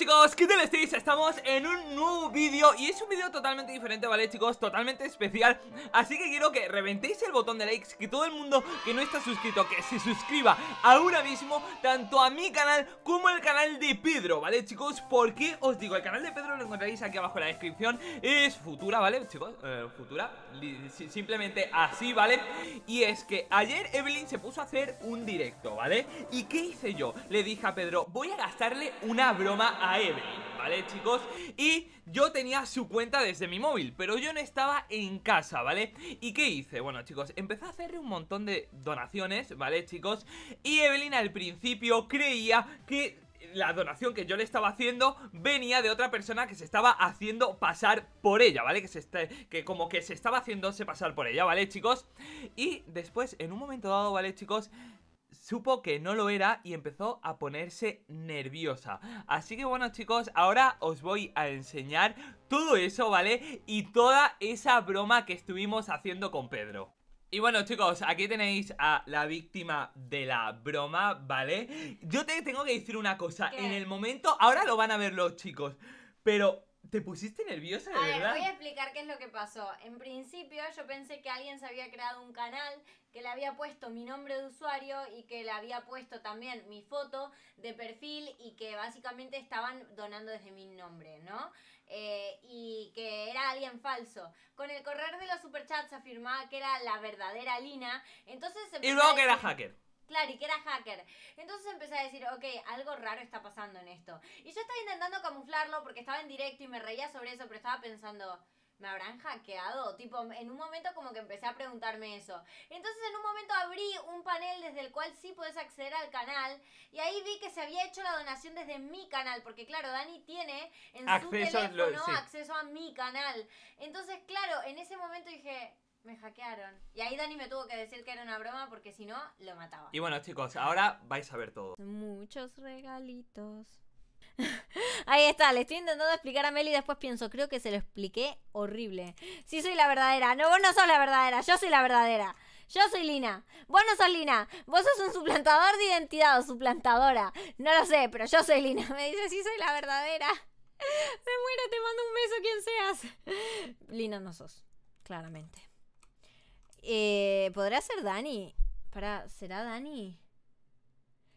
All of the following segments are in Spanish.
chicos, ¿qué tal estáis? Estamos en un nuevo vídeo y es un vídeo totalmente diferente, ¿vale chicos? Totalmente especial, así que quiero que reventéis el botón de likes, que todo el mundo que no está suscrito, que se suscriba ahora mismo, tanto a mi canal como al canal de Pedro, ¿vale chicos? Porque os digo, el canal de Pedro lo encontraréis aquí abajo en la descripción, es Futura, ¿vale chicos? Eh, futura, simplemente así, ¿vale? Y es que ayer Evelyn se puso a hacer un directo, ¿vale? ¿Y qué hice yo? Le dije a Pedro, voy a gastarle una broma a Evelyn, ¿vale chicos? Y yo tenía su cuenta desde mi móvil, pero yo no estaba en casa, ¿vale? ¿Y qué hice? Bueno chicos, empecé a hacerle un montón de donaciones, ¿vale chicos? Y Evelyn al principio creía que la donación que yo le estaba haciendo venía de otra persona que se estaba haciendo pasar por ella, ¿vale? Que, se está, que como que se estaba haciéndose pasar por ella, ¿vale, chicos? Y después, en un momento dado, ¿vale, chicos? supo que no lo era y empezó a ponerse nerviosa. Así que bueno chicos, ahora os voy a enseñar todo eso, ¿vale? Y toda esa broma que estuvimos haciendo con Pedro. Y bueno chicos, aquí tenéis a la víctima de la broma, ¿vale? Yo te tengo que decir una cosa, en el momento, ahora lo van a ver los chicos, pero ¿Te pusiste nerviosa, de a Ver, voy a explicar qué es lo que pasó. En principio, yo pensé que alguien se había creado un canal que le había puesto mi nombre de usuario y que le había puesto también mi foto de perfil y que básicamente estaban donando desde mi nombre, ¿no? Eh, y que era alguien falso. Con el correr de los superchats afirmaba que era la verdadera Lina, entonces... Y luego que era hacker. Claro, y que era hacker. Entonces empecé a decir, ok, algo raro está pasando en esto. Y yo estaba intentando camuflarlo porque estaba en directo y me reía sobre eso, pero estaba pensando, me habrán hackeado. Tipo, en un momento como que empecé a preguntarme eso. Entonces en un momento abrí un panel desde el cual sí puedes acceder al canal y ahí vi que se había hecho la donación desde mi canal, porque claro, Dani tiene en acceso su teléfono acceso a mi canal. Entonces, claro, en ese momento dije, me hackearon. Y ahí Dani me tuvo que decir que era una broma porque si no, lo mataba. Y bueno, chicos, ahora vais a ver todo. Muchos regalitos. Ahí está, le estoy intentando explicar a Meli y después pienso, creo que se lo expliqué horrible. Sí, soy la verdadera. No, vos no sos la verdadera, yo soy la verdadera. Yo soy Lina. Vos no sos Lina. Vos sos un suplantador de identidad o suplantadora. No lo sé, pero yo soy Lina. Me dice, si soy la verdadera. Me muero, te mando un beso, quien seas. Lina no sos, claramente. Eh, ser Dani? Para, ¿será Dani?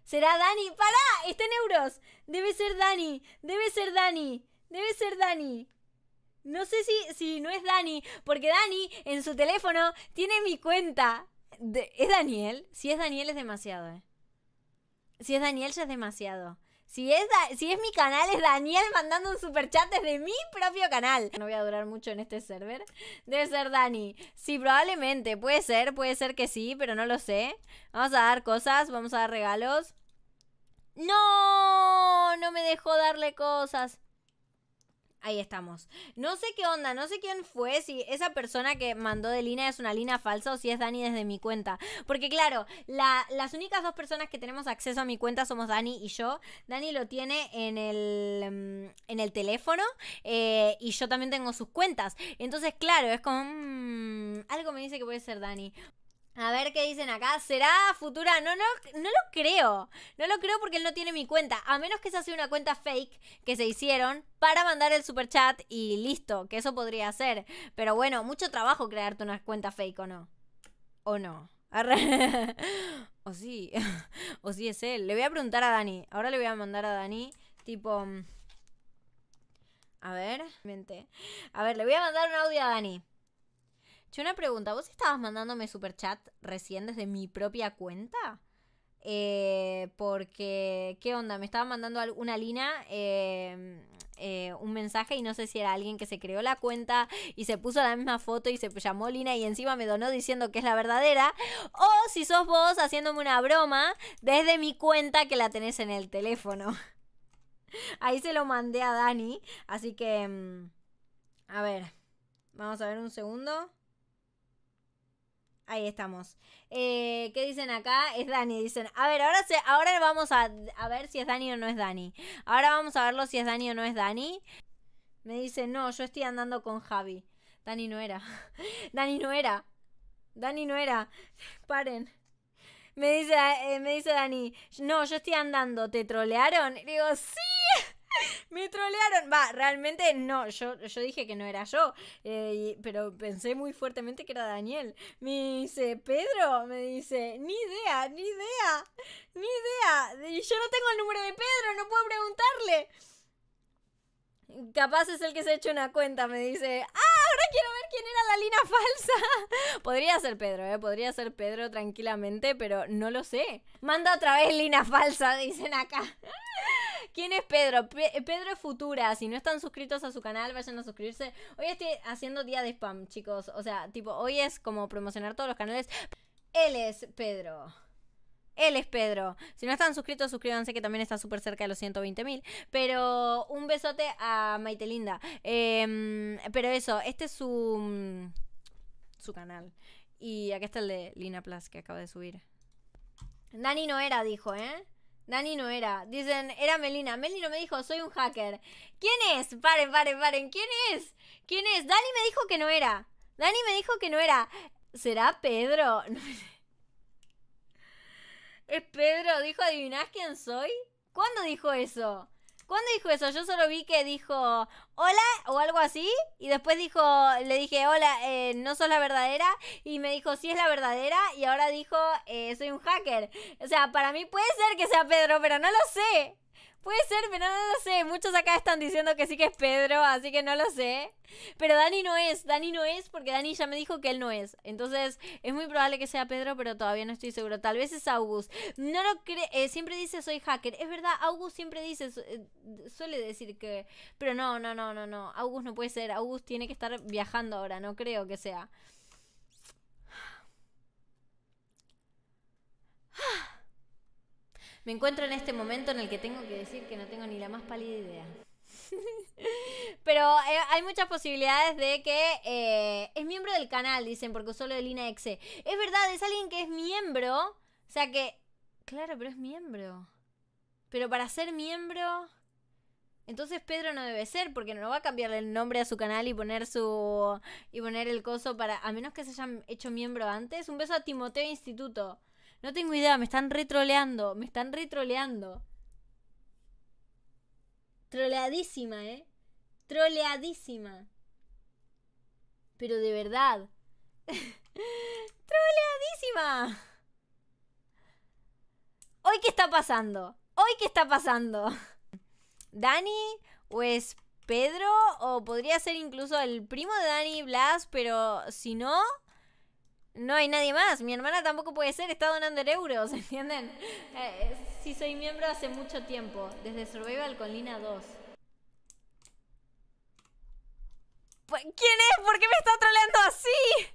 ¿Será Dani? para, Está en euros. Debe ser Dani. Debe ser Dani. Debe ser Dani. No sé si, si no es Dani, porque Dani en su teléfono tiene mi cuenta. ¿Es Daniel? Si es Daniel es demasiado. Eh. Si es Daniel ya es demasiado. Si es, si es mi canal, es Daniel mandando un super chat desde mi propio canal. No voy a durar mucho en este server. Debe ser Dani. Sí, probablemente. Puede ser, puede ser que sí, pero no lo sé. Vamos a dar cosas, vamos a dar regalos. ¡No! No me dejó darle cosas. Ahí estamos. No sé qué onda, no sé quién fue, si esa persona que mandó de línea es una línea falsa o si es Dani desde mi cuenta. Porque claro, las únicas dos personas que tenemos acceso a mi cuenta somos Dani y yo. Dani lo tiene en el, mm, teléfono eh, y yo también tengo sus cuentas. Entonces, claro, es como... Mm, algo me dice que puede ser Dani. A ver qué dicen acá. ¿Será futura? No, no, no lo creo. No lo creo porque él no tiene mi cuenta. A menos que se sea una cuenta fake que se hicieron para mandar el super chat y listo. Que eso podría ser. Pero bueno, mucho trabajo crearte una cuenta fake o no. O no. o sí. o sí es él. Le voy a preguntar a Dani. Ahora le voy a mandar a Dani. Tipo. Mm, a ver. Mente. A ver, le voy a mandar un audio a Dani. Yo una pregunta, ¿vos estabas mandándome superchat recién desde mi propia cuenta? Eh, porque, ¿qué onda? Me estaba mandando una Lina em, eh, un mensaje y no sé si era alguien que se creó la cuenta y se puso la misma foto y se llamó Lina y encima me donó diciendo que es la verdadera. O si sos vos haciéndome una broma desde mi cuenta que la tenés en el teléfono. Ahí se lo mandé a Dani. Así que, em, a ver, vamos a ver un segundo. Ahí estamos. Eh, ¿Qué dicen acá? Es Dani, dicen. A ver, ahora, ahora vamos a, ver si es Dani o no es Dani. Ahora vamos a verlo si es Dani o no es Dani. Me dice, no, yo estoy andando con Javi. Dani no era. Dani no era. Dani no era. Paren. Me dice, eh, me dice Dani, no, yo estoy andando. ¿Te trolearon? Y digo, sí. Me trolearon. Va, realmente no, yo, yo dije que no era yo, eh, pero pensé muy fuertemente que era Daniel. Me dice, Pedro, me dice, ni idea, ni idea, ni idea. Y yo no tengo el número de Pedro, no puedo preguntarle. Capaz es el que se ha hecho una cuenta, me dice, ah, ahora falsa. Podría ser Pedro, ¿eh? Podría ser Pedro tranquilamente, pero no lo sé. Manda otra vez Lina falsa, dicen acá. ¿Quién es Pedro? Pedro es Futura. Si no están suscritos a su canal, vayan a suscribirse. Hoy estoy haciendo día de spam, chicos. O sea, tipo, hoy es como promocionar todos los canales. Él es Pedro. Él es Pedro. Si no están suscritos, suscríbanse que también está súper cerca de los 120 mil. Pero un besote a Maite Linda. Em, pero eso, este es su... Mm, su canal. Y aquí está el de Lina Plus que acaba de subir. Dani no era, dijo, ¿eh? Dani no era. Dicen, era Melina. Melina me dijo, soy un hacker. ¿Quién es? Paren, paren, paren. ¿Quién es? ¿Quién es? Dani me dijo que no era. Dani me dijo que no era. ¿Será Pedro? ¿Es Pedro? ¿Dijo adivinás quién soy? ¿Cuándo dijo eso? ¿Cuándo dijo eso? Yo solo vi que dijo hola o algo así. Y después dijo, le dije, hola, eh, no sos la verdadera. Y me dijo, sí es la verdadera. Y ahora dijo, eh, soy un hacker. O sea, para mí puede ser que sea Pedro, pero no lo sé. Puede ser, pero no lo sé. Muchos acá están diciendo que sí que es Pedro, así que no lo sé. Pero Dani no es, Dani no es porque Dani ya me dijo que él no es. Entonces es muy probable que sea Pedro, pero todavía no estoy seguro. Tal vez es August. No lo cree, eh, siempre dice soy hacker. Es verdad, August siempre dice, eh, suele decir que... Pero no, no, no, no, no. August no puede ser. August tiene que estar viajando ahora, no creo que sea. Me encuentro en este momento en el que tengo que decir que no tengo ni la más pálida idea. Pero eh, hay muchas posibilidades de que eh, es miembro del canal, dicen, porque usó lo de Lina Exe. Es verdad, es alguien que es miembro. O sea que. Claro, pero es miembro. Pero para ser miembro. Entonces Pedro no debe ser, porque no va a cambiarle el nombre a su canal y poner su. y poner el coso para. A menos que se hayan hecho miembro antes. Un beso a Timoteo Instituto. No tengo idea, me están retroleando, me están retroleando. Troleadísima, ¿eh? Troleadísima. Pero de verdad. Troleadísima. Hoy qué está pasando? Hoy qué está pasando? ¿Dani o es Pedro o podría ser incluso el primo de Dani Blas, pero si no no hay nadie más. Mi hermana tampoco puede ser, está donando el euros, ¿entienden? Si eh, sí, soy miembro hace mucho tiempo, desde Survival con Lina 2. ¿Quién es? ¿Por qué me está troleando así?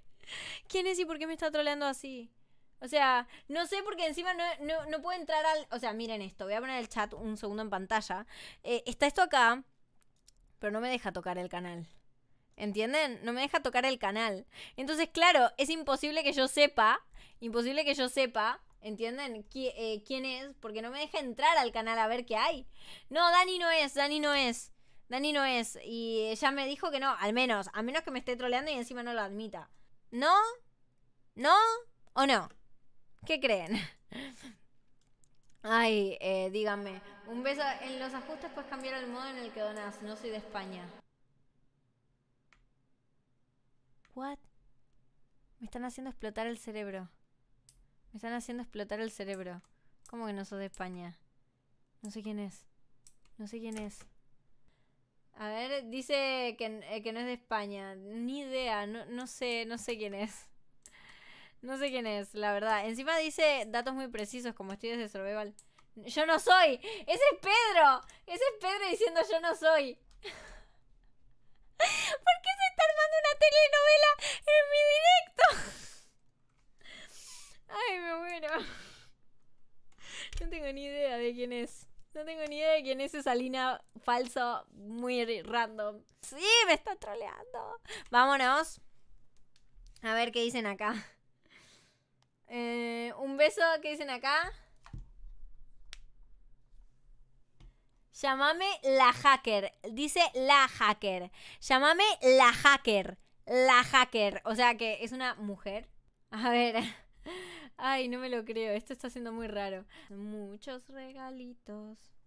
¿Quién es y por qué me está troleando así? O sea, no sé porque encima no, puedo entrar al... O sea, miren esto, voy a poner el chat un segundo en pantalla. Eh, está esto acá, pero no me deja tocar el canal. ¿Entienden? No me deja tocar el canal. Entonces, claro, es imposible que yo sepa. Imposible que yo sepa. ¿Entienden? Eh, ¿Quién es? Porque no me deja entrar al canal a ver qué hay. No, Dani no es, Dani no es. Dani no es. Y ella me dijo que no, al menos. A menos que me esté troleando y encima no lo admita. ¿No? ¿No? ¿O no? ¿Qué creen? Ay, eh, díganme. Un beso. En los ajustes puedes cambiar el modo en el que donas. No soy de España. what? Me están haciendo explotar el cerebro. Me están haciendo explotar el cerebro. ¿Cómo que no sos de España? No sé quién es. No sé quién es. A ver, dice eh, que, no es de España. Ni idea. No, no sé, no sé quién es. No sé quién es, la verdad. Encima dice datos muy precisos, como estoy desde Survival. ¡Yo no soy! ¡Ese es Pedro! ¡Ese es Pedro diciendo yo no soy! telenovela en mi directo. Ay, me muero. No tengo ni idea de quién es. No tengo ni idea de quién es esa Lina falso, muy random. Sí, me está troleando. Vámonos. A ver qué dicen acá. Eh, un beso, ¿qué dicen acá? Llámame la hacker. Dice la hacker. Llámame la hacker la hacker. O sea que es una mujer. A ver. Ay, no me lo creo. Esto está siendo muy raro. Muchos regalitos.